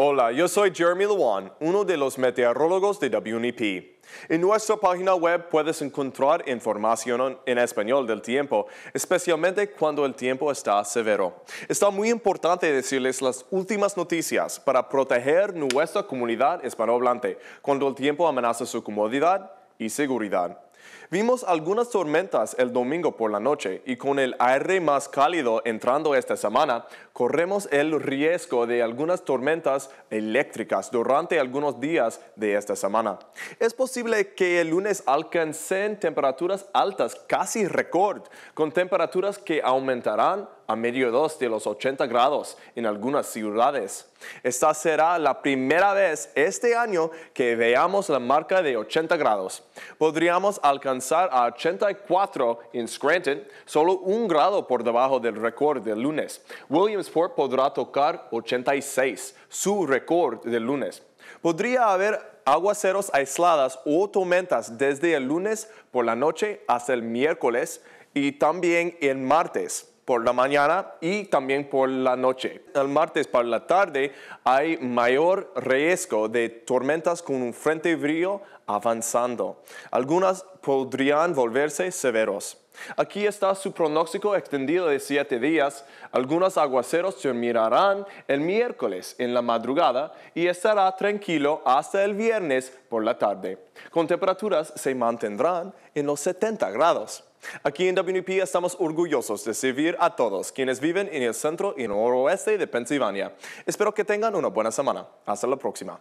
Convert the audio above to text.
Hola, yo soy Jeremy Lewan, uno de los meteorólogos de WNP. En nuestra página web puedes encontrar información en español del tiempo, especialmente cuando el tiempo está severo. Está muy importante decirles las últimas noticias para proteger nuestra comunidad hispanohablante cuando el tiempo amenaza su comodidad y seguridad. Vimos algunas tormentas el domingo por la noche y con el aire más cálido entrando esta semana, corremos el riesgo de algunas tormentas eléctricas durante algunos días de esta semana. Es posible que el lunes alcancen temperaturas altas, casi récord, con temperaturas que aumentarán a medio dos de los 80 grados en algunas ciudades. Esta será la primera vez este año que veamos la marca de 80 grados. Podríamos alcanzar a 84 en Scranton, solo un grado por debajo del récord del lunes. Williamsport podrá tocar 86, su récord del lunes. Podría haber aguaceros aisladas o tormentas desde el lunes por la noche hasta el miércoles y también el martes por la mañana y también por la noche. El martes por la tarde hay mayor riesgo de tormentas con un frente frío avanzando. Algunas podrían volverse severos. Aquí está su pronóstico extendido de siete días. Algunos aguaceros se mirarán el miércoles en la madrugada y estará tranquilo hasta el viernes por la tarde, con temperaturas se mantendrán en los 70 grados. Aquí en WNP estamos orgullosos de servir a todos quienes viven en el centro y noroeste de Pensilvania. Espero que tengan una buena semana. Hasta la próxima.